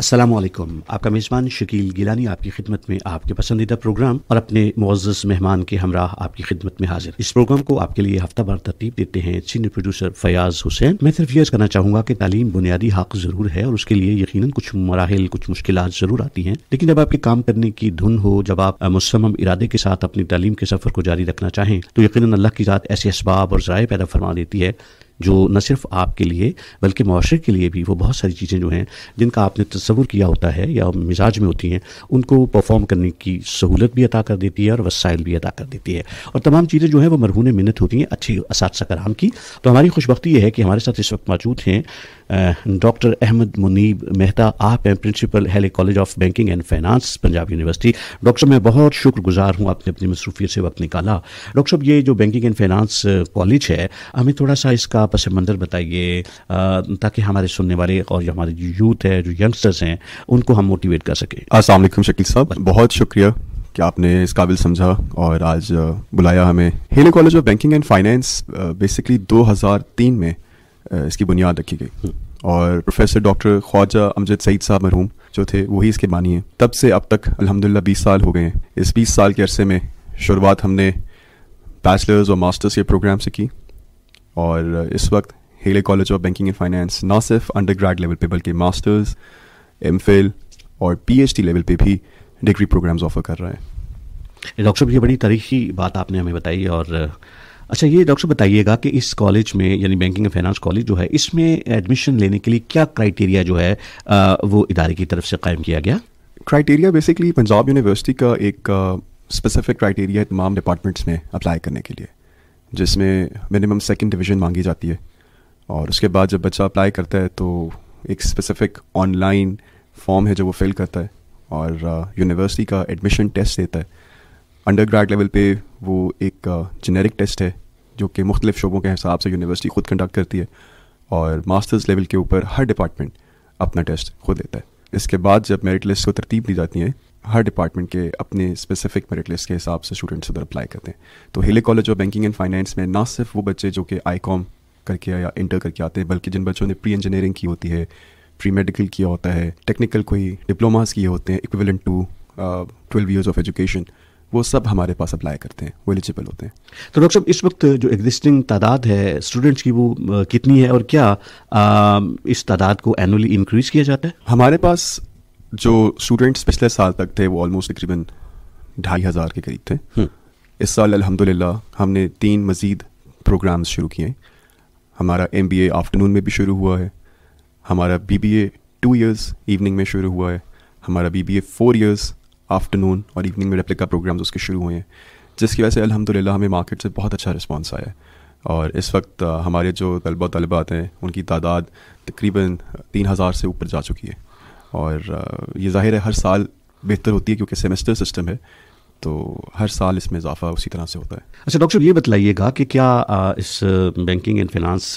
अस्सलाम वालेकुम आपका मेज़बान शकील गिलानी आपकी खिदमत में आपके पसंदीदा प्रोग्राम और अपने मुआज़ मेहमान के हमरा आपकी खिदमत में हाजिर इस प्रोग्राम को आपके लिए हफ्ता भर तरतीब देते हैं सीनियर प्रोड्यूसर फयाज हुसैन मैं सिर्फ यह करना चाहूँगा कि तालीम बुनियादी हक ज़रूर है और उसके लिए यकीन कुछ मराहल कुछ मुश्किल ज़रूर आती हैं लेकिन जब आपके काम करने की धुन हो जब आप मुसम इरादे के साथ अपनी तालीम के सफ़र को जारी रखना चाहें तो यकीन अल्लाह की ज़ात ऐसे इसबाब और ज़राए पैदा फरमा देती है जो न सिर्फ आपके लिए बल्कि माशरे के लिए भी वो बहुत सारी चीज़ें जो हैं जिनका आपने तस्वुर किया होता है या मिजाज में होती हैं उनको परफॉर्म करने की सहूलत भी अदा कर देती है और वसाइल भी अदा कर देती है और तमाम चीज़ें जो हैं वो मरहून मिन्नत होती हैं अच्छी इस कराम की तो हमारी खुशबकती यह है कि हमारे साथ इस वक्त मौजूद हैं डॉक्टर अहमद मुनीब मेहता आप हैं principal Hailey College of Banking and Finance Punjab university doctor मैं बहुत शुक्रगुजार हूँ आपने अपनी मसरूफियत से वक्त निकाला डॉक्टर साहब ये जो बैंकिंग एंड फाइनानस कॉलेज है हमें थोड़ा सा इसका आपस में बताइए ताकि हमारे सुनने वाले और जो हमारे यूथ है जो यंगस्टर्स हैं उनको हम मोटिवेट कर सकें असल शकील साहब बहुत शुक्रिया कि आपने इस काबिल समझा और आज बुलाया हमें Hailey College of Banking and Finance basically 2003 में इसकी बुनियाद रखी गई हम्म। और प्रोफेसर डॉक्टर ख्वाजा अमजद सईद साहब मरहूम जो थे वही इसके बानी हैं तब से अब तक अल्हम्दुलिल्लाह 20 साल हो गए हैं इस 20 साल के अरसे में शुरुआत हमने बैचलर्स और मास्टर्स के प्रोग्राम से की और uh, इस वक्त Hailey College of Banking and Finance ना सिर्फ अंडर ग्रेड लेवल पे बल्कि मास्टर्स एम और पी लेवल पे भी डिग्री प्रोग्राम्स ऑफर कर रहा है डॉक्टर साहब ये बड़ी तारीखी बात आपने हमें बताई और uh, अच्छा ये डॉक्टर बताइएगा कि इस कॉलेज में यानी बैंकिंग एंड फाइनेंस कॉलेज जो है इसमें एडमिशन लेने के लिए क्या क्राइटेरिया जो है uh, वो इदारे की तरफ से कायम किया गया क्राइटेरिया बेसिकली पंजाब यूनिवर्सिटी का एक स्पेसिफिक क्राइटेरिया है तमाम डिपार्टमेंट्स में अप्लाई करने के लिए जिसमें मिनिमम सेकेंड डिवीजन मांगी जाती है और उसके बाद जब बच्चा अप्लाई करता है तो एक स्पेसिफिक ऑनलाइन फॉर्म है जो वो फिल करता है और यूनिवर्सिटी uh, का एडमिशन टेस्ट देता है अंडर ग्रेड लेवल पे वो एक जेनेरिक uh, टेस्ट है जो कि मुख्तलिफ शोबों के हिसाब से यूनिवर्सिटी ख़ुद कंडक्ट करती है और मास्टर्स लेवल के ऊपर हर डिपार्टमेंट अपना टेस्ट खुद लेता है इसके बाद जब मेरिट लिस्ट को तरतीब दी जाती है हर डिपार्टमेंट के अपने स्पेसिफिक मेरिट लिस्ट के हिसाब से स्टूडेंट्स उधर अप्लाई करते हैं तो Hailey College of Banking and Finance में ना सिर्फ वो बच्चे जो कि आई कॉम करके या इंटर करके आते हैं बल्कि जिन बच्चों ने प्री इंजीनियरिंग की होती है प्री मेडिकल किया होता है टेक्निकल कोई डिप्लोमास किए होते हैं equivalent to twelve years of education वो सब हमारे पास अप्लाई करते हैं वो एलिजिबल होते हैं तो डॉक्टर साहब इस वक्त जो एग्जिस्टिंग तादाद है स्टूडेंट्स की वो uh, कितनी है और क्या आ, uh, इस तादाद को एनुअली इंक्रीज किया जाता है हमारे पास जो स्टूडेंट्स पिछले साल तक थे वो ऑलमोस्ट तकरीबन ढाई हज़ार के करीब थे हम्म। इस साल अल्हम्दुलिल्लाह हमने तीन मज़ीद प्रोग्राम्स शुरू किए हमारा एम बी ए आफ्टरनून में भी शुरू हुआ है हमारा B B A two years evening में शुरू हुआ है हमारा B B A four years afternoon और इवनिंग में रेप्लिका प्रोग्राम्स उसके शुरू हुए हैं जिसकी वजह से अलहमदिल्ला हमें मार्केट से बहुत अच्छा रिस्पॉन्स आया है और इस वक्त हमारे जो तलबा तलबात हैं उनकी तादाद तकरीबन तीन हज़ार से ऊपर जा चुकी है और ये ज़ाहिर है हर साल बेहतर होती है क्योंकि सेमेस्टर सिस्टम है तो हर साल इसमें इजाफा उसी तरह से होता है अच्छा डॉक्टर ये बताइएगा कि क्या इस बैंकिंग एंड फिनांस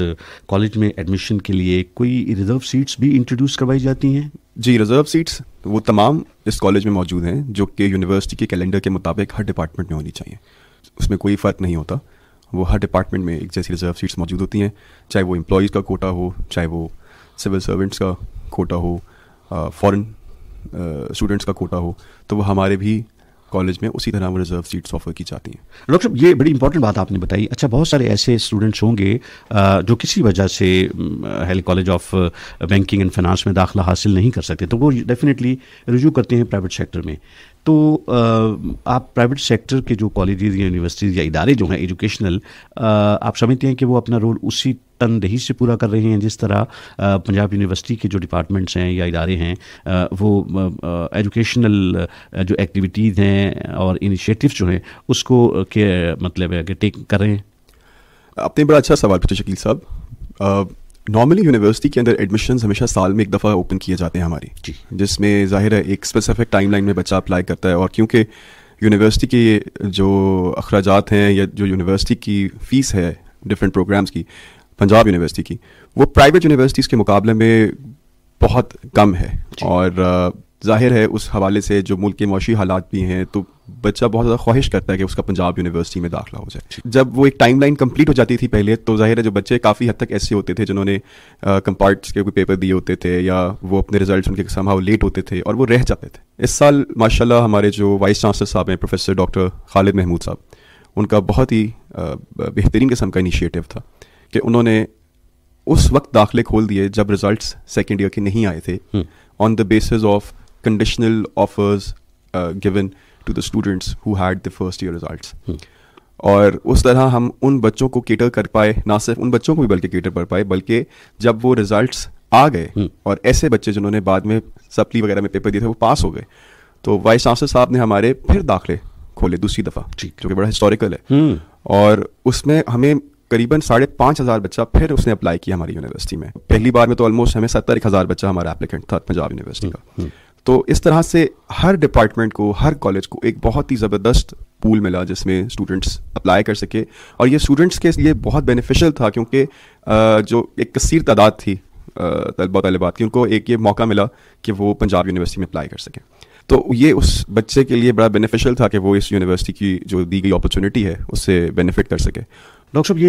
कॉलेज में एडमिशन के लिए कोई रिजर्व सीट्स भी इंट्रोड्यूस करवाई जाती हैं जी रिजर्व सीट्स वो तमाम इस कॉलेज में मौजूद हैं जो कि यूनिवर्सिटी के कैलेंडर के मुताबिक हर डिपार्टमेंट में होनी चाहिए उसमें कोई फ़र्क नहीं होता वो हर डिपार्टमेंट में एक जैसी रिजर्व सीट्स मौजूद होती हैं चाहे वो एम्प्लॉज का कोटा हो चाहे वो सिविल सर्वेंट्स का कोटा हो फॉरेन स्टूडेंट्स का कोटा हो तो वो हमारे भी कॉलेज में उसी तरह वो रिजर्व सीट्स ऑफर की जाती हैं डॉक्टर साहब ये बड़ी इंपॉर्टेंट बात आपने बताई अच्छा बहुत सारे ऐसे स्टूडेंट्स होंगे जो किसी वजह से Hailey College of Banking and Finance में दाखला हासिल नहीं कर सकते तो वो डेफिनेटली रिज्यू करते हैं प्राइवेट सेक्टर में तो आप प्राइवेट सेक्टर के जो कॉलेज या यूनिवर्सिटीज़ या इदारे जो हैं एजुकेशनल आप समझते हैं कि वो अपना रोल उसी तनदेही से पूरा कर रहे हैं जिस तरह पंजाब यूनिवर्सिटी के जो डिपार्टमेंट्स हैं या इदारे हैं वो एजुकेशनल जो एक्टिविटीज़ हैं और इनिशिएटिव्स जो हैं उसको के मतलब है टेक कर रहे हैं आपने बड़ा अच्छा सवाल पूछा शकील साहब नॉर्मली यूनिवर्सिटी के अंदर एडमिशन हमेशा साल में एक दफ़ा ओपन किए जाते हैं हमारे जिसमें ज़ाहिर है एक स्पेसिफिक लाइन में बच्चा अप्लाई करता है और क्योंकि यूनिवर्सिटी के जो अखराज हैं या जो यूनिवर्सिटी की फ़ीस है डिफरेंट प्रोग्राम्स की पंजाब यूनिवर्सिटी की वो प्राइवेट यूनिवर्सिटीज़ के मुकाबले में बहुत कम है और जाहिर है उस हवाले से जो मुल्क के मौशी हालात भी हैं तो बच्चा बहुत ज़्यादा ख्वाहिश करता है कि उसका पंजाब यूनिवर्सिटी में दाखिला हो जाए जब वो एक टाइम लाइन कम्प्लीट हो जाती थी पहले तो जाहिर है जो बच्चे काफ़ी हद तक ऐसे होते थे जिन्होंने कंपार्ट्स के कोई पेपर दिए होते थे या वो अपने रिजल्ट उनके समाव लेट होते थे और वो रह जाते थे इस साल माशा हमारे जो वाइस चांसलर साहब हैं प्रोफेसर डॉक्टर खालिद महमूद साहब उनका बहुत ही बेहतरीन किस्म का इनिशिएटिव था कि उन्होंने उस वक्त दाखिले खोल दिए जब रिजल्ट्स सेकेंड ईयर के नहीं आए थे on the basis of conditional offers given to the students who had the first year results और उस तरह हम उन बच्चों को केटर कर पाए ना सिर्फ उन बच्चों को भी बल्कि केटर कर पाए बल्कि जब वो रिजल्ट्स आ गए हम्म। और ऐसे बच्चे जिन्होंने बाद में सप्ली वगैरह में पेपर दिए थे वो पास हो गए तो वाइस चांसलर साहब ने हमारे फिर दाखिले खोले दूसरी दफ़ा जो कि बड़ा हिस्टोरिकल है हम्म। और उसमें हमें करीबन साढ़े पाँच हज़ार बच्चा फिर उसने अप्लाई किया हमारी यूनिवर्सिटी में पहली बार में तो ऑलमोस्ट हमें सत्तर एक हज़ार बच्चा हमारा एप्लीकेंट था पंजाब यूनिवर्सिटी का हम्म, हम्म। तो इस तरह से हर डिपार्टमेंट को हर कॉलेज को एक बहुत ही ज़बरदस्त पूल मिला जिसमें स्टूडेंट्स अप्लाई कर सके और ये स्टूडेंट्स के लिए बहुत बेनिफिशियल था क्योंकि जो एक कसीर तादाद थी तलबा तलबात की उनको एक ये मौका मिला कि वो पंजाब यूनिवर्सिटी में अप्लाई कर सकें तो ये उस बच्चे के लिए बड़ा बेनिफिशियल था कि वो इस यूनिवर्सिटी की जो दी गई अपॉर्चुनिटी है उससे बेनिफिट कर सके डॉक्टर साहब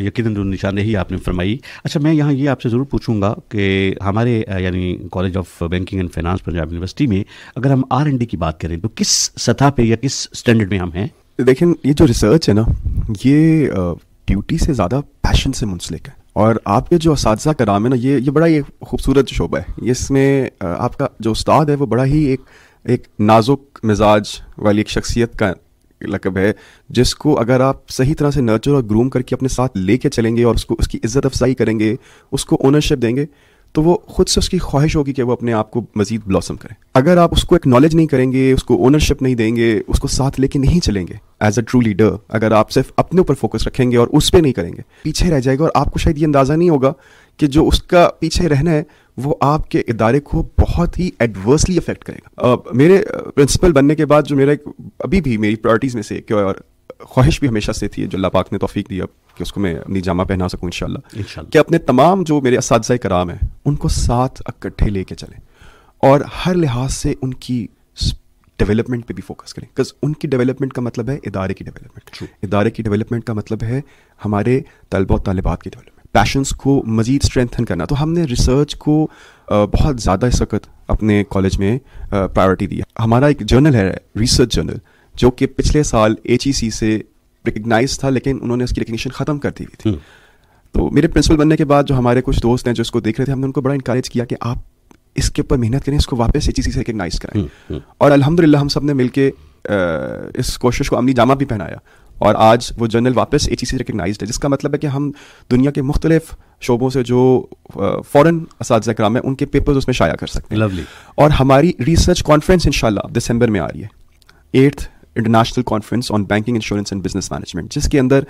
ये यकीन निशानदेही आपने फरमाई अच्छा मैं यहाँ ये आपसे ज़रूर पूछूंगा कि हमारे यानी College of Banking and Finance Punjab University में अगर हम आर एन डी की बात करें तो किस सतह पे या किस स्टैंडर्ड में हम हैं देखें ये जो रिसर्च है ना ये ड्यूटी से ज़्यादा पैशन से मुंसलिक है और आपके जो इस कराम है ना ये ये बड़ा ही खूबसूरत शोबा है इसमें आपका जो उस्ताद है वो बड़ा ही एक एक नाजुक मिजाज वाली एक शख्सियत का लकब है जिसको अगर आप सही तरह से नर्चर और ग्रूम करके अपने साथ लेके चलेंगे और उसको उसकी इज्जत अफजाई करेंगे उसको ओनरशिप देंगे तो वो खुद से उसकी ख्वाहिश होगी कि वो अपने आप को मजीद ब्लॉसम करें अगर आप उसको एक्नॉलेज नहीं करेंगे उसको ओनरशिप नहीं देंगे उसको साथ लेके नहीं चलेंगे एज अ ट्रू लीडर अगर आप सिर्फ अपने ऊपर फोकस रखेंगे और उस पर नहीं करेंगे पीछे रह जाएगा और आपको शायद ये अंदाज़ा नहीं होगा कि जो उसका पीछे रहना है वो आपके इदारे को बहुत ही एडवर्सली अफेक्ट करेगा uh, मेरे प्रिंसिपल बनने के बाद जो मेरा एक अभी भी मेरी प्रायोरिटीज़ में से एक और ख्वाहिश भी हमेशा से थी जो अल्लाह पाक ने तोफ़ी दी अब कि उसको मैं अपनी जामा पहना सकूँ इन शाला कि अपने तमाम जो मेरे इस कराम हैं उनको साथ इकट्ठे लेके चलें और हर लिहाज से उनकी डेवलपमेंट पे भी फोकस करें बिकॉज उनकी डेवलपमेंट का मतलब है इदारे की डेवलपमेंट इदारे की डेवलपमेंट का मतलब है हमारे तलबा और तलबात की डेवलपमेंट पैशंस को मज़ीद स्ट्रेंथन करना तो हमने रिसर्च को बहुत ज़्यादा इस वक्त अपने कॉलेज में प्रायोरिटी दी हमारा एक जर्नल है रिसर्च जर्नल जो कि पिछले साल एच से रिकगनाइज था लेकिन उन्होंने उसकी रिकग्निशन ख़त्म कर दी थी हम्म। तो मेरे प्रिंसिपल बनने के बाद जो हमारे कुछ दोस्त हैं जो इसको देख रहे थे हमने उनको बड़ा इंकरेज किया कि आप इसके ऊपर मेहनत करें इसको वापस एच से रिकगनाइज कराएं हम्म, हम्म। और अलहमदिल्ला हम सब ने मिल के इस कोशिश को अमली जामा भी पहनाया और आज वो जर्नल वापस ए से रिकगनाइज है जिसका मतलब है कि हम दुनिया के मुख्तलिफ शोबों से जो फॉरन इस कराम है उनके पेपर्स उसमें शाया कर सकते हैं लवली और हमारी रिसर्च कॉन्फ्रेंस इन दिसंबर में आ रही है eighth international conference on banking insurance and business management जिसके अंदर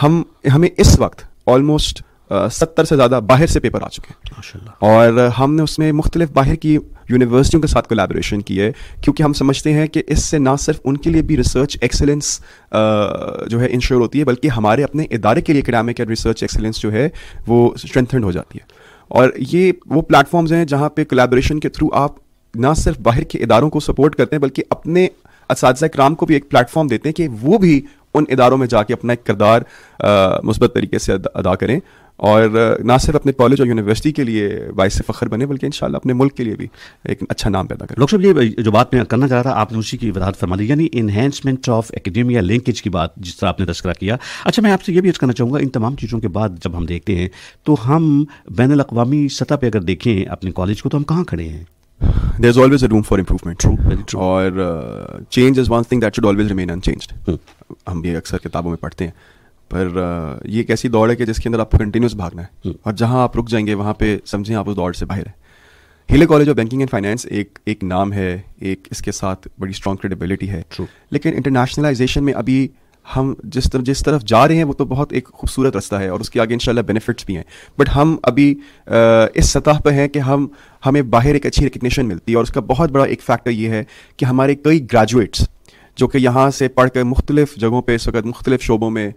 हम हमें इस वक्त ऑलमोस्ट सत्तर से ज़्यादा बाहर से पेपर आ चुके हैं और हमने उसमें मुख्तलिफ बाहर की यूनिवर्सिटियों के साथ कोलेबोरेशन की है क्योंकि हम समझते हैं कि इससे ना सिर्फ उनके लिए भी रिसर्च एक्सेलेंस जो है इंश्योर होती है बल्कि हमारे अपने इदारे के लिए एकेडमिक एंड रिसर्च एक्सेलेंस जो है वो स्ट्रेंथन हो जाती है और ये वो प्लेटफॉर्म्स हैं जहाँ पे कोलेबोरेशन के थ्रू आप ना सिर्फ बाहर के इदारों को सपोर्ट करते हैं बल्कि अपने इस कराम को भी एक प्लेटफॉर्म देते हैं कि वो भी उन इदारों में जाके अपना एक किरदार मुस्बत तरीके से अदा करें और ना सिर्फ अपने कॉलेज और यूनिवर्सिटी के लिए बायस फ़खर बने बल्कि इन अपने मुल्क के लिए भी एक अच्छा नाम पैदा करें डॉक्टर साहब ये जो बात मैं करना चाह रहा था आपने उसी की वजाहत फरमा ली यानी इन्हेंसमेंट ऑफ एकेडमिया लिंकेज की बात जिस तरह आपने तस्करा किया अच्छा मैं आपसे ये भी अर्ज करना चाहूँगा इन तमाम चीज़ों के बाद जब हम देखते हैं तो हम बैन अवी सतह पर अगर देखें अपने कॉलेज को तो हम कहाँ खड़े हैं there is always a room for improvement true और change is one thing that should always remain unchanged हम भी अक्सर किताबों में पढ़ते हैं पर ये एक ऐसी दौड़ है कि जिसके अंदर आपको कंटिन्यूस भागना है हम्म। और जहाँ आप रुक जाएंगे वहाँ पे समझें आप उस दौड़ से बाहर हैं Hailey College of Banking and Finance एक एक नाम है एक इसके साथ बड़ी स्ट्रॉन्ग क्रेडिबिलिटी है True. लेकिन इंटरनेशनलाइजेशन में अभी हम जिस तरफ जिस तरफ जा रहे हैं वो तो बहुत एक खूबसूरत रास्ता है और उसके आगे इंशाल्लाह बेनिफिट्स भी हैं बट हम अभी आ, इस सतह पर हैं कि हम हमें बाहर एक अच्छी रिकग्निशन मिलती है और उसका बहुत बड़ा एक फैक्टर ये है कि हमारे कई ग्रेजुएट्स जो कि यहाँ से पढ़ कर मुख्तलिफ जगहों पर इस वक्त मुख्तलिफ शोबों में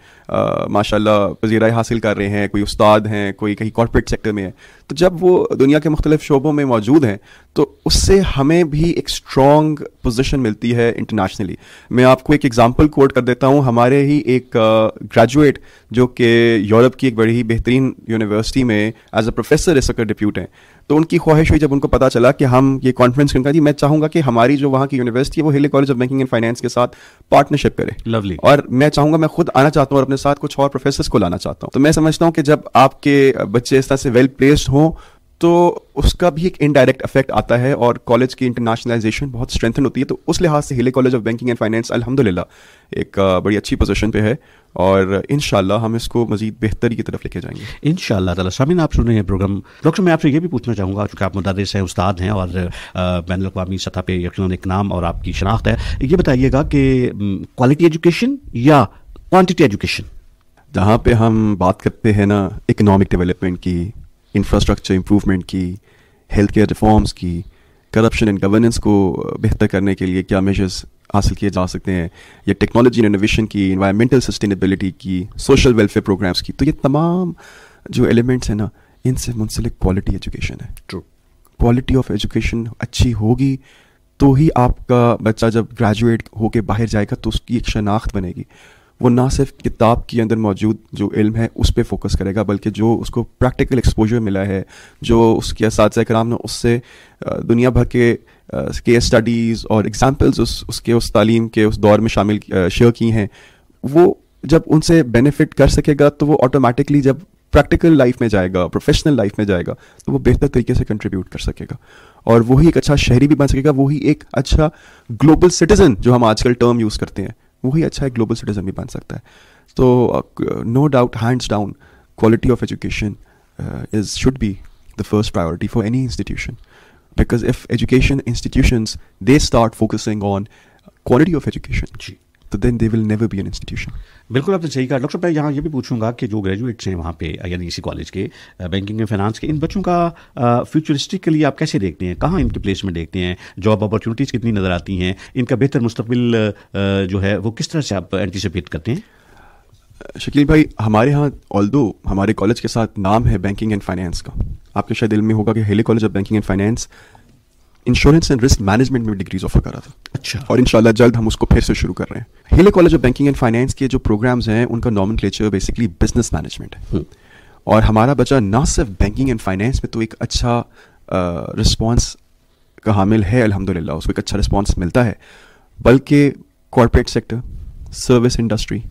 माशा पजीराई हासिल कर रहे हैं कोई उस्ताद हैं कोई कहीं कॉरपोरेट सेक्टर में है तो जब वो दुनिया के मुख्तलिफ शोबों में मौजूद हैं तो उससे हमें भी एक स्ट्रॉन्ग पोजिशन मिलती है इंटरनेशनली मैं आपको एक एग्ज़ाम्पल कोट कर देता हूँ हमारे ही एक ग्रेजुएट जो कि यूरोप की एक बड़ी ही बेहतरीन यूनिवर्सिटी में एज अ प्रोफेसर इस वक्त डिप्यूट हैं तो उनकी ख्वाहिश हुई जब उनको पता चला कि हम ये कॉन्फ्रेंस करना थी मैं चाहूंगा कि हमारी जो वहाँ की यूनिवर्सिटी है वो Hailey College of Banking and Finance के साथ पार्टनरशिप करे लवली और मैं चाहूंगा मैं खुद आना चाहता हूँ और अपने साथ कुछ और प्रोफेसर को लाना चाहता हूँ तो मैं समझता हूँ कि जब आपके बच्चे इस तरह से वेल प्लेस्ड हों तो उसका भी एक इनडायरेक्ट इफेक्ट आता है और कॉलेज की इंटरनेशनलाइजेशन बहुत स्ट्रेंथन होती है तो उस लिहाज से Hailey College of Banking and Finance अलहमदिल्ला एक बड़ी अच्छी पोजीशन पे है और इन हम इसको मजीद बेहतरी की तरफ लेके जाएंगे इन शामिन आप सुन रहे हैं प्रोग्राम डॉक्टर मैं आपसे ये भी पूछना चाहूँगा चूँकि आप मदारस हैं उस्ताद हैं और बैन अवी सतह पर यकीन एक नाम और आपकी शनाख्त है ये बताइएगा कि क्वालिटी एजुकेशन या क्वान्टिटी एजुकेशन जहाँ पे हम बात करते हैं ना इकनॉमिक डेवलपमेंट की इंफ्रास्ट्रक्चर इम्प्रूवमेंट की हेल्थ केयर रिफॉर्म्स की करप्शन एंड गवर्नेंस को uh, बेहतर करने के लिए क्या मेजर्स हासिल किए जा सकते हैं या टेक्नोलॉजी इनोवेशन की इन्वायरमेंटल सस्टेनेबिलिटी की सोशल वेलफेयर प्रोग्राम्स की तो ये तमाम जो एलिमेंट्स हैं ना इनसे मुंसलिक क्वालिटी एजुकेशन है ट्रू क्वालिटी ऑफ एजुकेशन अच्छी होगी तो ही आपका बच्चा जब ग्रेजुएट होके बाहर जाएगा तो उसकी एक शनाख्त बनेगी वो ना सिर्फ किताब के अंदर मौजूद जो इल्म है उस पर फोकस करेगा बल्कि जो उसको प्रैक्टिकल एक्सपोजर मिला है जो उसके साथ कराम ने उससे दुनिया भर के केस स्टडीज़ और एग्ज़ाम्पल्स उस उसके उस तालीम के उस दौर में शामिल शेयर की हैं वो जब उनसे बेनिफिट कर सकेगा तो वो ऑटोमेटिकली जब प्रैक्टिकल लाइफ में जाएगा प्रोफेशनल लाइफ में जाएगा तो वो बेहतर तरीके से कंट्रीब्यूट कर सकेगा और वही एक अच्छा शहरी भी बन सकेगा वही एक अच्छा ग्लोबल सिटीज़न जो हम आजकल टर्म यूज़ करते हैं वही अच्छा एक ग्लोबल सिटीजन भी बन सकता है तो no doubt hands down quality of education is should be the first priority for any institution because if education institutions they start focusing on quality of education जी तो then they will never be an institution बिल्कुल आपने सही कहा doctor मैं यहाँ ये भी पूछूंगा कि जो ग्रेजुएट्स हैं वहाँ पे यानी इसी कॉलेज के बैंकिंग एंड फाइनेंस के इन बच्चों का फ्यूचरिस्टिकली आप कैसे देखते हैं कहाँ इनकी प्लेसमेंट देखते हैं जॉब अपॉर्चुनिटीज़ कितनी नज़र आती हैं इनका बेहतर मुस्तबिल जो है वो किस तरह से आप एंटिसिपेट करते हैं शकील भाई हमारे यहाँ ऑल हमारे कॉलेज के साथ नाम है बैंकिंग एंड फाइनेंस का आपके शायद दिल में होगा कि Hailey College of Banking and Finance insurance and risk management में डिग्रीज ऑफर करा था अच्छा और इनशाला जल्द हम उसको फिर से शुरू कर रहे हैं Hailey College of Banking and Finance के जो प्रोग्राम्स हैं उनका नॉमन बेसिकली बिजनेस मैनेजमेंट है हम्म। और हमारा बच्चा ना सिर्फ बैंकिंग एंड फाइनेंस में तो एक अच्छा रिस्पॉन्स का हामिल है अलहमदिल्ला उसको एक अच्छा रिस्पॉन्स मिलता है बल्कि corporate sector service industry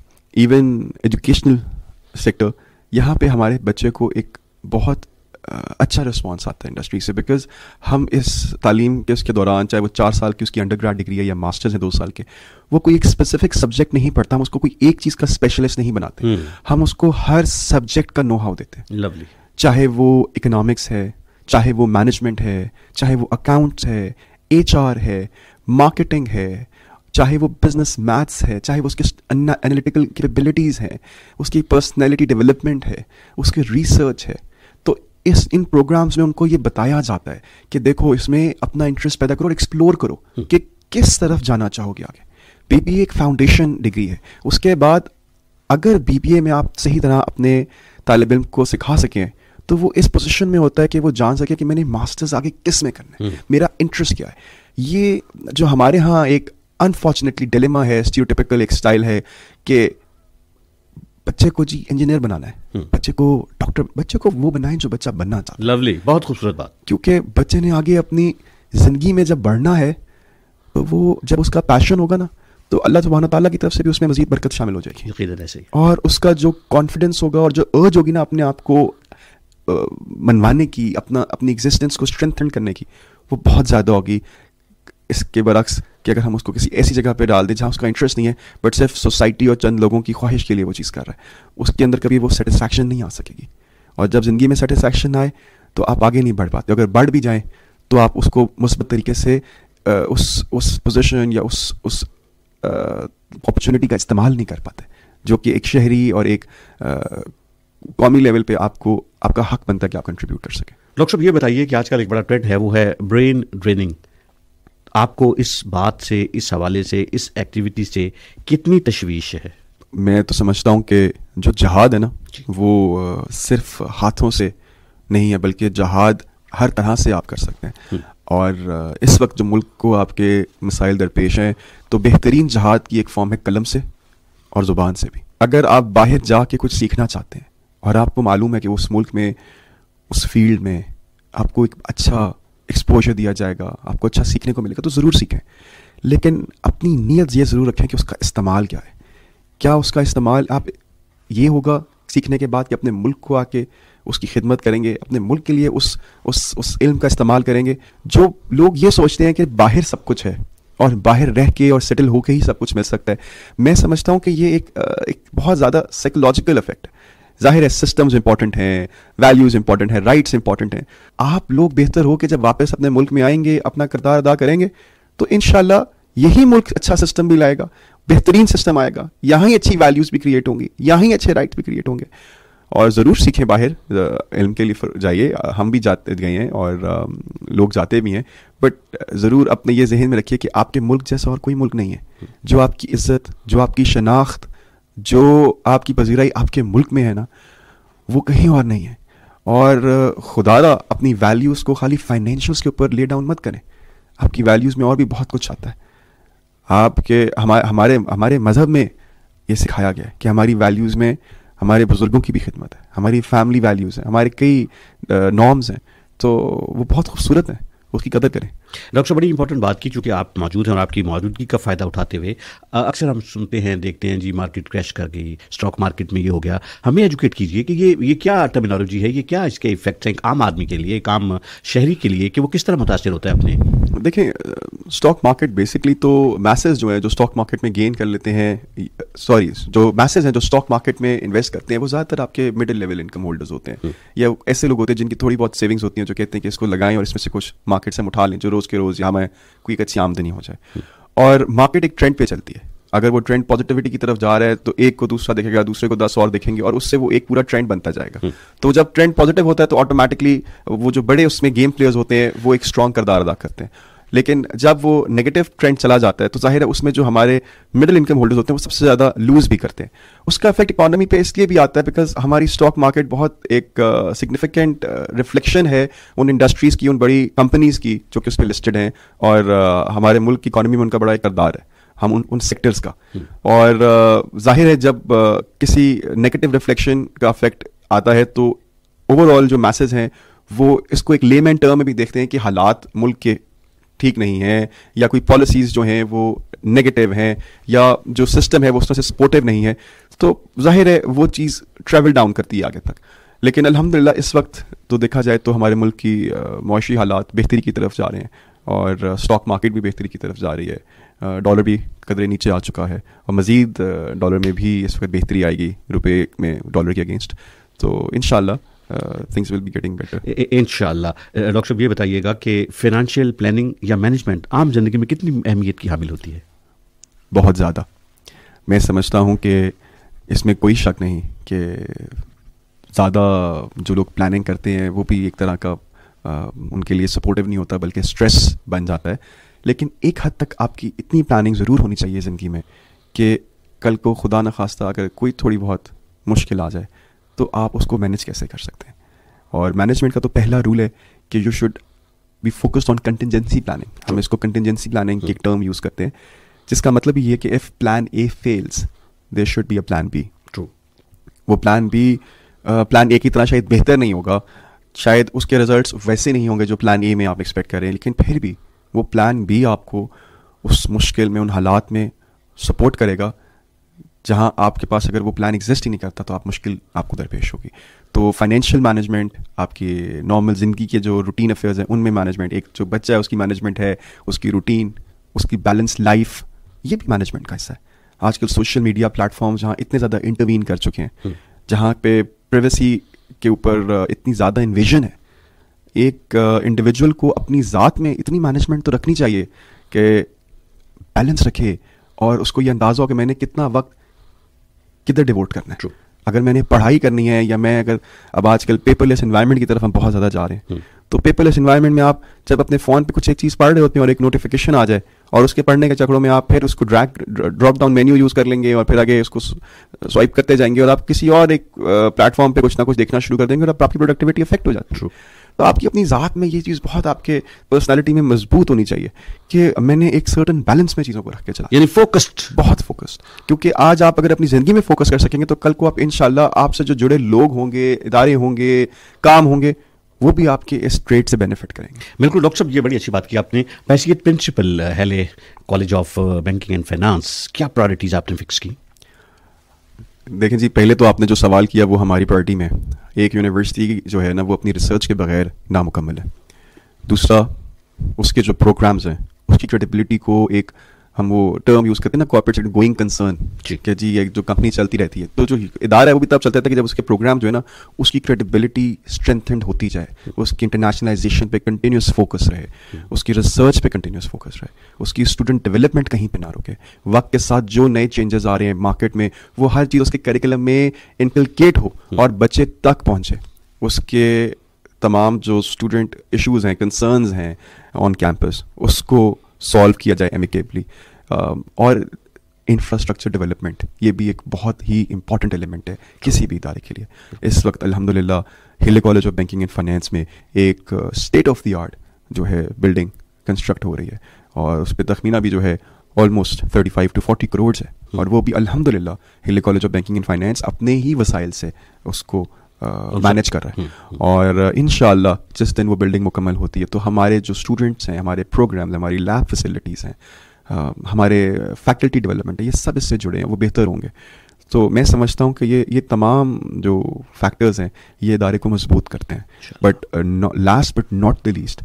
even educational sector यहाँ पे हमारे बच्चे को एक बहुत अच्छा रिस्पॉन्स आता है इंडस्ट्री से बिकॉज हम इस तालीम के उसके दौरान चाहे वो चार साल की उसकी अंडर ग्रेड डिग्री है या मास्टर्स है दो साल के वो कोई एक स्पेसिफिक सब्जेक्ट नहीं पढ़ता हम उसको कोई एक चीज़ का स्पेशलिस्ट नहीं बनाते हम्म। हम उसको हर सब्जेक्ट का नो हाउ देते हैं लवली चाहे वो इकोनॉमिक्स है चाहे वो मैनेजमेंट है चाहे वो अकाउंट्स है एच है मार्केटिंग है चाहे वो बिजनेस मैथ्स है चाहे वो उसके एनालिटिकल कैपेबिलिटीज़ हैं उसकी पर्सनैलिटी डेवलपमेंट है उसकी रिसर्च है इस इन प्रोग्राम्स में उनको ये बताया जाता है कि देखो इसमें अपना इंटरेस्ट पैदा करो और एक्सप्लोर करो हम्म। कि किस तरफ जाना चाहोगे आगे बी एक फाउंडेशन डिग्री है उसके बाद अगर बीबीए में आप सही तरह अपने तालब इम को सिखा सकें तो वो इस पोजिशन में होता है कि वो जान सके कि मैंने मास्टर्स आगे किस में करना है हम्म। मेरा इंटरेस्ट क्या है ये जो हमारे यहाँ एक अनफॉर्चुनेटली डिलेमा है स्टीरियोटिपिकल एक स्टाइल है कि बच्चे को जी इंजीनियर बनाना है हम्म। बच्चे को डॉक्टर बच्चे को वो बनाए जो बच्चा बनना चाहता लवली बहुत खूबसूरत बात क्योंकि बच्चे ने आगे अपनी ज़िंदगी में जब बढ़ना है तो वो जब उसका पैशन होगा ना तो अल्लाह सुबहाना तला की तरफ से भी उसमें मजीद बरकत शामिल हो जाएगी और उसका जो कॉन्फिडेंस होगा और जो अर्ज होगी ना अपने आप को मनवाने की अपना अपनी एग्जिस्टेंस को स्ट्रेंथन करने की वो बहुत ज़्यादा होगी इसके बरक्स कि अगर हम उसको किसी ऐसी जगह पे डाल दें जहाँ उसका इंटरेस्ट नहीं है बट सिर्फ सोसाइटी और चंद लोगों की ख्वाहिश के लिए वो चीज़ कर रहा है उसके अंदर कभी वो सेटिस्फैक्शन नहीं आ सकेगी और जब ज़िंदगी में सेटिस्फैक्शन आए तो आप आगे नहीं बढ़ पाते अगर बढ़ भी जाएँ तो आप उसको मुस्बत तरीके से उस उस पोजिशन या उस उस अपॉर्चुनिटी का इस्तेमाल नहीं कर पाते जो कि एक शहरी और एक कौमी लेवल पे आपको आपका हक बनता है कि आप कंट्रीब्यूट कर सकें डॉक्टर साहब ये बताइए कि आजकल एक बड़ा ट्रेंड है वो है ब्रेन ड्रेनिंग आपको इस बात से इस हवाले से इस एक्टिविटी से कितनी तशवीश है मैं तो समझता हूँ कि जो जहाद है ना वो सिर्फ हाथों से नहीं है बल्कि जहाद हर तरह से आप कर सकते हैं हम्म। और इस वक्त जो मुल्क को आपके मिसाइल दरपेश हैं तो बेहतरीन जहाद की एक फॉर्म है कलम से और ज़ुबान से भी अगर आप बाहर जा के कुछ सीखना चाहते हैं और आपको मालूम है कि उस मुल्क में उस फील्ड में आपको एक अच्छा एक्सपोजर दिया जाएगा आपको अच्छा सीखने को मिलेगा तो ज़रूर सीखें लेकिन अपनी नीयत ये ज़रूर रखें कि उसका इस्तेमाल क्या है क्या उसका इस्तेमाल आप ये होगा सीखने के बाद कि अपने मुल्क को आके उसकी खिदमत करेंगे अपने मुल्क के लिए उस उस उस इल्म का इस्तेमाल करेंगे जो लोग ये सोचते हैं कि बाहर सब कुछ है और बाहर रह के और सेटल होके ही सब कुछ मिल सकता है मैं समझता हूँ कि ये एक एक बहुत ज़्यादा साइकोलॉजिकल इफेक्ट है जाहिर है सिस्टम्स इंपॉर्टेंट हैं वैल्यूज इंपॉर्टेंट हैं राइट्स इंपॉर्टेंट हैं आप लोग बेहतर हो कि जब वापस अपने मुल्क में आएंगे अपना किरदार अदा करेंगे तो इन यही मुल्क अच्छा सिस्टम भी लाएगा बेहतरीन सिस्टम आएगा यहाँ ही अच्छी वैल्यूज़ भी क्रिएट होंगी यहाँ ही अच्छे राइट्स भी क्रिएट होंगे और ज़रूर सीखें बाहर इल्म के लिए जाइए हम भी जाते गए हैं और लोग जाते भी हैं बट ज़रूर अपने ये जहन में रखिए कि आपके मुल्क जैसा और कोई मुल्क नहीं है जो आपकी इज्जत जो आपकी शनाख्त जो आपकी पजीराई आपके मुल्क में है ना वो कहीं और नहीं है और ख़ुदा अपनी वैल्यूज़ को खाली फाइनेंशियल्स के ऊपर ले डाउन मत करें आपकी वैल्यूज़ में और भी बहुत कुछ आता है आपके हमारे हमारे हमारे मज़हब में ये सिखाया गया है कि हमारी वैल्यूज़ में हमारे बुज़ुर्गों की भी खिदमत है हमारी फैमिली वैल्यूज़ हैं हमारे कई नॉर्म्स हैं तो वो बहुत खूबसूरत हैं उसकी कदर करें डॉक्टर बड़ी इंपॉर्टेंट बात की चूंकि आप मौजूद हैं और आपकी मौजूदगी का फ़ायदा उठाते हुए अक्सर हम सुनते हैं देखते हैं जी मार्केट क्रैश कर गई स्टॉक मार्केट में ये हो गया हमें एजुकेट कीजिए कि ये ये क्या टर्मिनोलॉजी है ये क्या इसके इफेक्ट हैं एक आम आदमी के लिए एक आम शहरी के लिए कि वो किस तरह मुतासर होता है अपने देखें स्टॉक मार्केट बेसिकली तो मैसेज जो है जो स्टॉक मार्केट में गेन कर लेते हैं सॉरी जो मैसेज हैं जो स्टॉक मार्केट में इन्वेस्ट करते हैं वो ज़्यादातर आपके मिडिल लेवल इनकम होल्डर्स होते हैं हम्म। या ऐसे लोग होते हैं जिनकी थोड़ी बहुत सेविंग्स होती हैं जो कहते हैं कि इसको लगाएं और इसमें से कुछ मार्केट से उठा लें जो रोज़ के रोज़ या हमें कोई एक अच्छी आमदनी हो जाए और मार्केट एक ट्रेंड पे चलती है अगर वो ट्रेंड पॉजिटिविटी की तरफ जा रहा है तो एक को दूसरा देखेगा दूसरे को दस और देखेंगे और उससे वो एक पूरा ट्रेंड बनता जाएगा हम्म। तो जब ट्रेंड पॉजिटिव होता है तो ऑटोमेटिकली वो जो बड़े उसमें गेम प्लेयर्स होते हैं वो एक स्ट्रॉन्ग करदार अदा करते हैं लेकिन जब वो नेगेटिव ट्रेंड चला जाता है तो जाहिर है उसमें जो हमारे मिडिल इनकम होल्डर्स होते हैं वो सबसे ज़्यादा लूज़ भी करते हैं उसका इफेक्ट इकोनॉमी पे इसलिए भी आता है बिकॉज हमारी स्टॉक मार्केट बहुत एक सिग्निफिकेंट uh, रिफ्लेक्शन uh, है उन इंडस्ट्रीज़ की उन बड़ी कंपनीज़ की जो कि उस पर लिस्टेड हैं और uh, हमारे मुल्क की इकानमी में उनका बड़ा एक करदार है हम उन उन सेक्टर्स का हम्म। और जाहिर है जब किसी नेगेटिव रिफ्लेक्शन का इफेक्ट आता है तो ओवरऑल जो मैसेज हैं वो इसको एक एंड टर्म में भी देखते हैं कि हालात मुल्क के ठीक नहीं है या कोई पॉलिसीज़ जो हैं वो नेगेटिव हैं या जो सिस्टम है वो उस तरह से सपोर्टिव नहीं है तो जाहिर है वो चीज़ ट्रैवल डाउन करती है आगे तक लेकिन अलहमदिल्ला इस वक्त तो देखा जाए तो हमारे मुल्क की मुशी हालात बेहतरी की तरफ जा रहे हैं और स्टॉक मार्केट भी बेहतरी की तरफ जा रही है डॉलर भी कदरे नीचे आ चुका है और मज़ीद डॉलर में भी इस वक्त बेहतरी आएगी रुपये में डॉलर के अगेंस्ट तो इन things will be getting better इनशाला डॉक्टर साहब ये बताइएगा कि फिनंशियल प्लानिंग या मैनेजमेंट आम जिंदगी में कितनी अहमियत की हामिल होती है बहुत ज़्यादा मैं समझता हूँ कि इसमें कोई शक नहीं कि ज़्यादा जो लोग प्लानिंग करते हैं वो भी एक तरह का आ, uh, उनके लिए सपोर्टिव नहीं होता बल्कि स्ट्रेस बन जाता है लेकिन एक हद तक आपकी इतनी प्लानिंग ज़रूर होनी चाहिए ज़िंदगी में कि कल को खुदा न खास्ता अगर कोई थोड़ी बहुत मुश्किल आ जाए तो आप उसको मैनेज कैसे कर सकते हैं और मैनेजमेंट का तो पहला रूल है कि you should be focused on contingency planning हम इसको कंटिजेंसी प्लानिंग की एक टर्म यूज़ करते हैं जिसका मतलब ये है कि if plan A fails there should be a plan B true वो प्लान बी प्लान ए की तरह शायद बेहतर नहीं होगा शायद उसके रिजल्ट्स वैसे नहीं होंगे जो प्लान ए में आप एक्सपेक्ट कर रहे हैं लेकिन फिर भी वो प्लान बी आपको उस मुश्किल में उन हालात में सपोर्ट करेगा जहाँ आपके पास अगर वो प्लान एग्जिस्ट ही नहीं करता तो आप मुश्किल आपको दरपेश होगी तो फाइनेंशियल मैनेजमेंट आपकी नॉर्मल ज़िंदगी के जो रूटीन अफेयर्स हैं उनमें मैनेजमेंट एक जो बच्चा है उसकी मैनेजमेंट है उसकी रूटीन उसकी बैलेंस लाइफ ये भी मैनेजमेंट का हिस्सा है आजकल सोशल मीडिया प्लेटफॉर्म जहाँ इतने ज़्यादा इंटरवीन कर चुके हैं हम्म। जहाँ पे प्राइवेसी के ऊपर इतनी ज़्यादा इन्वेजन है एक इंडिविजुअल को अपनी ज़ात में इतनी मैनेजमेंट तो रखनी चाहिए कि बैलेंस रखे और उसको ये अंदाज़ा हो कि मैंने कितना वक्त किधर डिवोट करना है True. अगर मैंने पढ़ाई करनी है या मैं अगर अब आजकल पेपरलेस इन्वायरमेंट की तरफ हम बहुत ज़्यादा जा रहे हैं hmm. तो पेपरलेस इन्वायरमेंट में आप जब अपने फ़ोन पे कुछ एक चीज़ पढ़ रहे होते हैं और एक नोटिफिकेशन आ जाए और उसके पढ़ने के चक्रों में आप फिर उसको drag drop down menu use कर लेंगे और फिर आगे उसको स्वाइप करते जाएंगे और आप किसी और एक प्लेटफॉर्म पर कुछ ना कुछ देखना शुरू कर देंगे और आपकी प्रोडक्टिविटी इफेक्ट हो जाती है तो आपकी अपनी ज़ात में ये चीज़ बहुत आपके पर्सनैलिटी में मजबूत होनी चाहिए कि मैंने एक सर्टन बैलेंस में चीज़ों को रख के चला यानी फोकस्ड बहुत फोकस्ड क्योंकि आज आप अगर अपनी ज़िंदगी में फोकस कर सकेंगे तो कल को आप इन आपसे जो जुड़े लोग होंगे इदारे होंगे काम होंगे वो भी आपके इस ट्रेड से बेनिफिट करेंगे बिल्कुल डॉक्टर साहब ये बड़ी अच्छी बात की आपने वैसे ये principal Hailey College of Banking and Finance क्या प्रायोरिटीज़ आपने फिक्स की देखें जी पहले तो आपने जो सवाल किया वो हमारी पार्टी में एक यूनिवर्सिटी जो है ना वो अपनी रिसर्च के बगैर नामुकम्मल है दूसरा उसके जो प्रोग्राम्स हैं उसकी क्रेडिबिलिटी को एक हम वो टर्म यूज़ करते हैं ना कॉर्पोरेट गोइंग कंसर्न है जी एक जो कंपनी चलती रहती है तो जो इदारा है वो भी तब चलता है कि जब उसके प्रोग्राम जो है ना उसकी क्रेडिबिलिटी स्ट्रेंथेंड होती जाए उसकी इंटरनेशनलाइजेशन पे कंटिन्यूस फोकस रहे उसकी रिसर्च पे कंटिन्यूस फोकस रहे उसकी स्टूडेंट डेवलपमेंट कहीं पर ना रुके वक्त के साथ जो नए चेंजेस आ रहे हैं मार्केट में वो हर चीज़ उसके करिकुलम में इंकलकेट हो और बच्चे तक पहुँचे उसके तमाम जो स्टूडेंट इश्यूज़ हैं कंसर्नस हैं ऑन कैंपस उसको सॉल्व किया जाए एमिकेबली um, और इंफ्रास्ट्रक्चर डेवलपमेंट ये भी एक बहुत ही इंपॉर्टेंट एलिमेंट है किसी भी इदारे के लिए इस वक्त अलहमदिल्ला Hailey College of Banking and Finance में एक स्टेट ऑफ द आर्ट जो है बिल्डिंग कंस्ट्रक्ट हो रही है और उस पर तखमीना भी जो है ऑलमोस्ट 35 टू 40 करोड़ है और वो भी अलहमदिल्ला Hailey College of Banking and Finance अपने ही वसाइल से उसको मैनेज uh, कर रहे हैं हम्म, हम्म। और uh, इन जिस दिन वो बिल्डिंग मुकम्मल होती है तो हमारे जो स्टूडेंट्स हैं हमारे प्रोग्राम हमारी लैब फैसिलिटीज़ हैं uh, हमारे फैकल्टी डेवलपमेंट है ये सब इससे जुड़े हैं वो बेहतर होंगे तो मैं समझता हूँ कि ये ये तमाम जो फैक्टर्स हैं ये इदारे को मजबूत करते हैं but last but not the least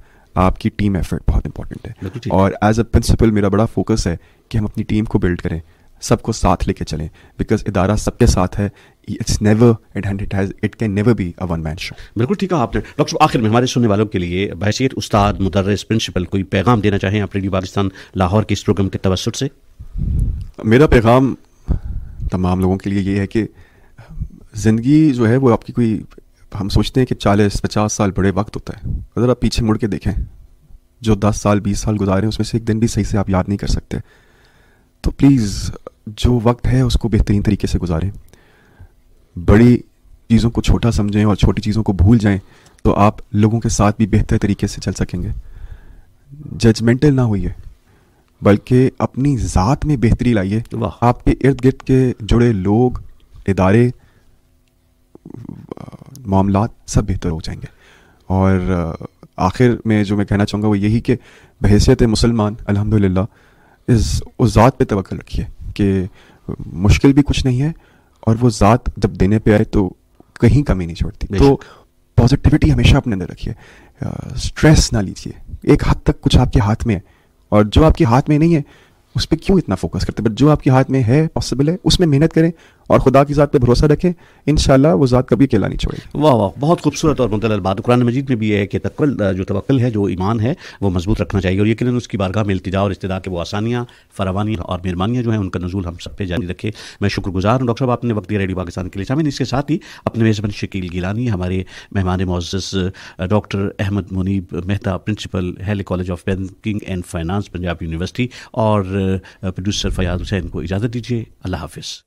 आपकी टीम एफर्ट बहुत इंपॉर्टेंट है और एज अ प्रिंसिपल मेरा बड़ा फोकस है कि हम अपनी टीम को बिल्ड करें सबको साथ लेके चलें बिकॉज इदारा सबके साथ है it's never it and it has it can never be a one man show बिल्कुल ठीक है आपने डॉक्टर आखिर में हमारे सुनने वालों के लिए बहसीत उस्ताद मुदरस प्रिंसिपल कोई पैगाम देना चाहें आप रेडियो पाकिस्तान लाहौर के इस प्रोग्राम के तवसर से मेरा पैगाम तमाम लोगों के लिए ये है कि ज़िंदगी जो है वो आपकी कोई हम सोचते हैं कि चालीस पचास साल बड़े वक्त होता है अगर आप पीछे मुड़ के देखें जो दस साल बीस साल गुजारे हैं उसमें से एक दिन भी सही से आप याद नहीं कर सकते तो प्लीज़ जो वक्त है उसको बेहतरीन तरीके से गुजारें बड़ी चीज़ों को छोटा समझें और छोटी चीज़ों को भूल जाएं तो आप लोगों के साथ भी बेहतर तरीके से चल सकेंगे जजमेंटल ना होइए बल्कि अपनी ज़ात में बेहतरी लाइए आपके इर्द गिर्द के जुड़े लोग इदारे मामला सब बेहतर हो जाएंगे और आखिर में जो मैं कहना चाहूँगा वो यही कि बहसीत मुसलमान अलहमदिल्ला इस उस ज़ात पर तो रखिए कि मुश्किल भी कुछ नहीं है और वो ज़ात जब देने पे आए तो कहीं कमी नहीं छोड़ती तो पॉजिटिविटी हमेशा अपने अंदर रखिए स्ट्रेस ना लीजिए एक हद तक कुछ आपके हाथ में है और जो आपके हाथ में नहीं है उस पर क्यों इतना फोकस करते बट जो आपके हाथ में है पॉसिबल है उसमें मेहनत करें और खुदा की ज़ात भरोसा रखें इन वो ज़ात कभी अकेला नहीं छोड़ेगी वाह वाह बहुत खूबसूरत और मुदल बात कुरान मजीद में भी है कि तकवल जो तवक्ल है जो ईमान है वो मजबूत रखना चाहिए और यकीन उसकी बारगाह में इल्तजा और इस्तदा के वो आसानियाँ फरावानी और मेहरबानियाँ जो हैं उनका नजूल हम सब पे जारी रखें मैं गुजार हूँ डॉक्टर साहब आपने वक्त दिया रेडियो पाकिस्तान के लिए शामिल इसके साथ ही अपने मेज़बान शकील गिलानी हमारे मेहमान मोज़स doctor Ahmad Muneeb Mehta principal Hailey College of Banking and Finance Punjab University और प्रोड्यूसर फयाज हुसैन को इजाज़त दीजिए अल्लाह हाफ़